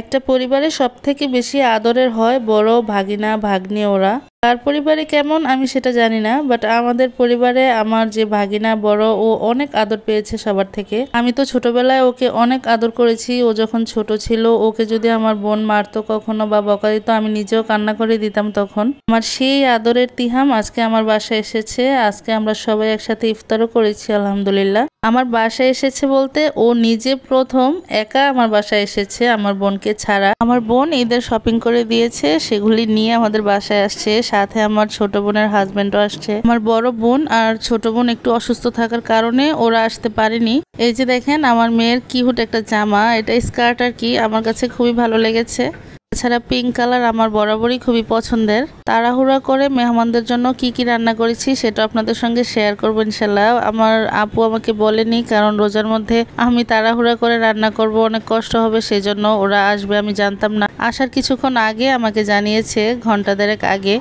একটা পরিবারে সবথেকে বেশি আদরের হয় বড় ভাগিনা ভাগ্নে ওরা তার পরিবারে কেমন আমি সেটা জানি না বাট আমাদের পরিবারে আমার যে ভাগিনা বড় ও অনেক আদর পেয়েছে সবার থেকে আমি তো ছোটবেলায় ওকে অনেক আদর করেছি ও যখন ছোট ছিল ওকে যদি আমার বোন মারতো কখনো বা বকা দিত আমি নিজেও কান্না করে দিতাম তখন আমার সেই আদরের তিহাম আজকে আমার বাসায় এসেছে আজকে আমরা সবাই একসাথে ইফতারও করেছি আলহামদুলিল্লাহ আমার বাসায় এসেছে বলতে ও নিজে প্রথম একা আমার বাসায় এসেছে আমার বোনকে ছাড়া আমার বোন ঈদের শপিং করে দিয়েছে সেগুলি নিয়ে আমাদের বাসায় আসছে সাথে আমার ছোট বোনের হাজবেন্ডও আসছে আমার বড় বোন আর ছোট বোন একটু অসুস্থ থাকার কারণে ওরা আসতে পারেনি এই যে দেখেন আমার মেয়ের কিহুট একটা জামা এটা স্কার্ট আর কি আমার কাছে খুবই ভালো লেগেছে এছাড়া পিঙ্ক কালার আমার বরাবরই খুবই পছন্দের তাড়াহুড়া করে মেহমানদের জন্য কি কি রান্না করেছি সেটা আপনাদের সঙ্গে শেয়ার করবো ইনশাল্লাহ আমার আপু আমাকে বলেনি কারণ রোজার মধ্যে আমি তাড়াহুড়া করে রান্না করব অনেক কষ্ট হবে সেজন্য ওরা আসবে আমি জানতাম না আসার কিছুক্ষণ আগে আমাকে জানিয়েছে ঘন্টা দেড়েক আগে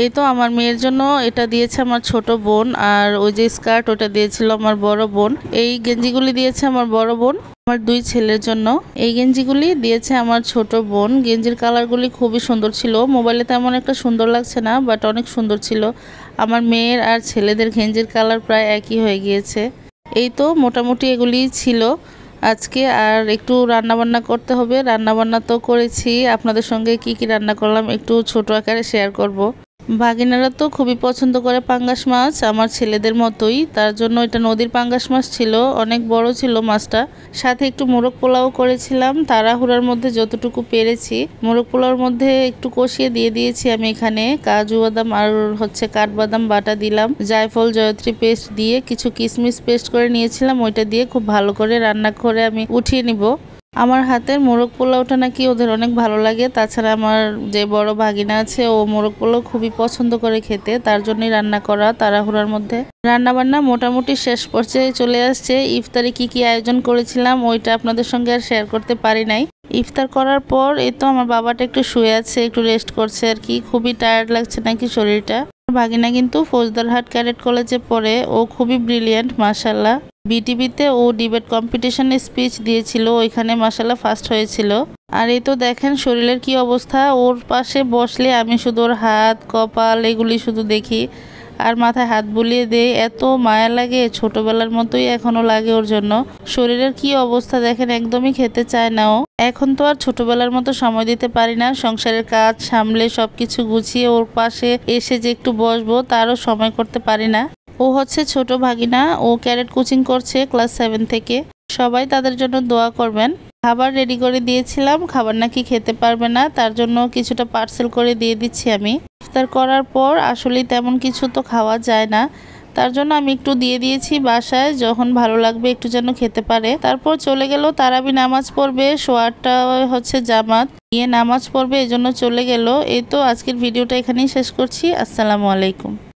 এই তো আমার মেয়ের জন্য এটা দিয়েছে আমার ছোট বোন আর ওই যে স্কার্ট ওটা দিয়েছিল আমার বড় বোন এই গেঞ্জিগুলি দিয়েছে আমার বড় বোন আমার দুই ছেলের জন্য এই গেঞ্জিগুলি দিয়েছে আমার ছোট বোন গেঞ্জির কালারগুলি খুবই সুন্দর ছিল মোবাইলে তেমন একটা সুন্দর লাগছে না বাট অনেক সুন্দর ছিল আমার মেয়ের আর ছেলেদের গেঞ্জির কালার প্রায় একই হয়ে গিয়েছে এই তো মোটামুটি এগুলি ছিল আজকে আর একটু রান্নাবান্না করতে হবে রান্নাবান্না তো করেছি আপনাদের সঙ্গে কি কি রান্না করলাম একটু ছোট আকারে শেয়ার করব। বাগিনারা তো খুবই পছন্দ করে পাঙ্গাস মাছ আমার ছেলেদের মতোই তার জন্য এটা নদীর পাঙ্গাস মাছ ছিল অনেক বড় ছিল মাছটা সাথে একটু মোরগ পোলাও করেছিলাম তাড়াহুড়ার মধ্যে যতটুকু পেরেছি মোরগ পোলাওর মধ্যে একটু কষিয়ে দিয়ে দিয়েছি আমি এখানে কাজু বাদাম আর হচ্ছে কাঠবাদাম বাটা দিলাম জায়ফল জয়ত্রী পেস্ট দিয়ে কিছু কিশমিশ পেস্ট করে নিয়েছিলাম ওইটা দিয়ে খুব ভালো করে রান্না করে আমি উঠিয়ে নিব আমার হাতের মোরগ পোলাওটা নাকি ওদের অনেক ভালো লাগে তাছাড়া আমার যে বড় ভাগিনা আছে ও মোরগ পোলাও খুবই পছন্দ করে খেতে তার জন্যই রান্না করা তাড়াহুড়ার মধ্যে রান্নাবান্না মোটামুটি শেষ পর্যায়ে চলে আসছে ইফতারে কি কি আয়োজন করেছিলাম ওইটা আপনাদের সঙ্গে আর শেয়ার করতে পারি নাই ইফতার করার পর এই তো আমার বাবাটা একটু শুয়ে আছে একটু রেস্ট করছে আর কি খুবই টায়ার্ড লাগছে নাকি শরীরটা ভাগিনা কিন্তু ফৌজদারহাট ক্যাডেট কলেজে পড়ে ও খুবই ব্রিলিয়ান্ট মাসাল্লাহ বিটিভিতে ও ডিবেট কম্পিটিশনে স্পিচ দিয়েছিল ওইখানে মাসালা ফার্স্ট হয়েছিল আর এই তো দেখেন শরীরের কি অবস্থা ওর পাশে বসলে আমি শুধু ওর হাত কপাল এগুলি শুধু দেখি আর মাথায় হাত বুলিয়ে দেই এত মায়া লাগে ছোটবেলার মতোই এখনও লাগে ওর জন্য শরীরের কি অবস্থা দেখেন একদমই খেতে চায় না ও এখন তো আর ছোটবেলার মতো সময় দিতে পারি না সংসারের কাজ সামলে সবকিছু গুছিয়ে ওর পাশে এসে যে একটু বসবো তারও সময় করতে পারি না ও হচ্ছে ছোট ভাগিনা ও ক্যারেট কোচিং করছে ক্লাস সেভেন থেকে সবাই তাদের জন্য দোয়া করবেন খাবার রেডি করে দিয়েছিলাম খাবার নাকি খেতে পারবে না তার জন্য কিছুটা পার্সেল করে দিয়ে দিচ্ছি আমি ইফতার করার পর আসলে তেমন কিছু তো খাওয়া যায় না তার জন্য আমি একটু দিয়ে দিয়েছি বাসায় যখন ভালো লাগবে একটু যেন খেতে পারে তারপর চলে গেল তারাবি নামাজ পড়বে শোয়ারটা হচ্ছে জামাত গিয়ে নামাজ পড়বে এজন্য চলে গেল এই তো আজকের ভিডিওটা এখানেই শেষ করছি আসসালামু আলাইকুম